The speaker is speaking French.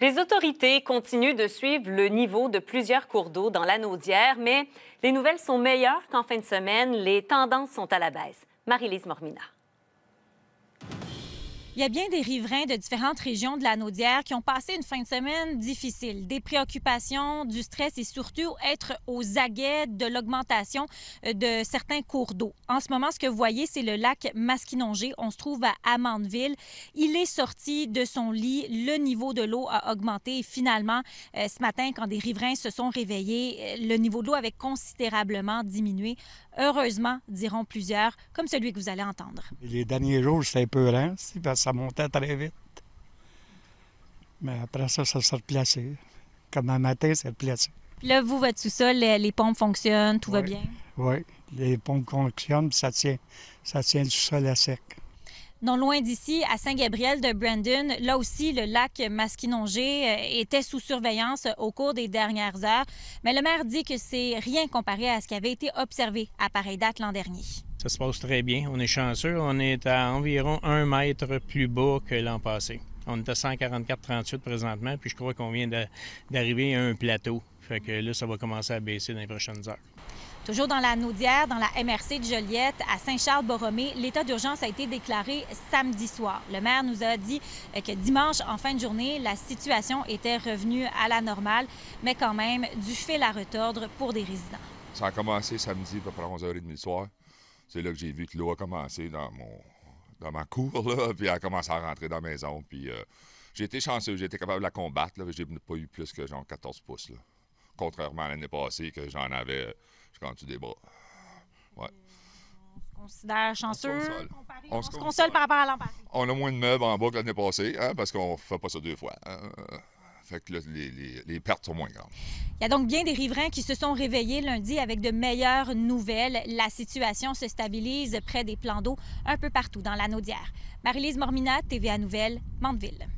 Les autorités continuent de suivre le niveau de plusieurs cours d'eau dans l'anneau d'hier, mais les nouvelles sont meilleures qu'en fin de semaine. Les tendances sont à la baisse. Marie-Lise Mormina. Il y a bien des riverains de différentes régions de la Naudière qui ont passé une fin de semaine difficile. Des préoccupations, du stress et surtout être aux aguets de l'augmentation euh, de certains cours d'eau. En ce moment, ce que vous voyez, c'est le lac Masquinongé. On se trouve à Amandeville. Il est sorti de son lit. Le niveau de l'eau a augmenté. Et finalement, euh, ce matin, quand des riverains se sont réveillés, euh, le niveau de l'eau avait considérablement diminué. Heureusement, diront plusieurs, comme celui que vous allez entendre. Les derniers jours, c'est un peu lent, parce ça montait très vite. Mais après ça, ça s'est replacé. Comme un matin, c'est replacé. Puis là, vous, votre sous-sol, les, pompes fonctionnent, tout va bien? Oui, les pompes fonctionnent, puis ça tient, ça tient le sous-sol à sec. Non loin d'ici, à Saint-Gabriel de Brandon, là aussi, le lac Masquinongé euh, était sous surveillance euh, au cours des dernières heures. Mais le maire dit que c'est rien comparé à ce qui avait été observé à pareille date l'an dernier. Ça se passe très bien. On est chanceux. On est à environ un mètre plus bas que l'an passé. On est à 38 présentement, puis je crois qu'on vient d'arriver à un plateau. Fait que là, ça va commencer à baisser dans les prochaines heures. Toujours dans la Naudière, dans la MRC de Joliette, à Saint-Charles-Borromée, l'état d'urgence a été déclaré samedi soir. Le maire nous a dit euh, que dimanche, en fin de journée, la situation était revenue à la normale, mais quand même du fil à retordre pour des résidents. Ça a commencé samedi, à peu près 11h30 soir. C'est là que j'ai vu que l'eau a commencé dans mon, dans ma cour, là, puis elle a commencé à rentrer dans la maison. Puis euh, j'ai été chanceux, j'ai été capable de la combattre, là, j'ai pas eu plus que genre 14 pouces, là. Contrairement à l'année passée, que j'en avais quand euh, tu des bras. Ouais. On se considère chanceux. On se console, par rapport à l'an On a moins de meubles en bas que l'année passée, hein, parce qu'on fait pas ça deux fois. Hein. Fait les, pertes sont moins grandes. Il y a donc bien des riverains qui se sont réveillés lundi avec de meilleures nouvelles. La situation se stabilise près des plans d'eau un peu partout dans la Naudière. Marie-Lise Mormina, TVA Nouvelle, Mandeville.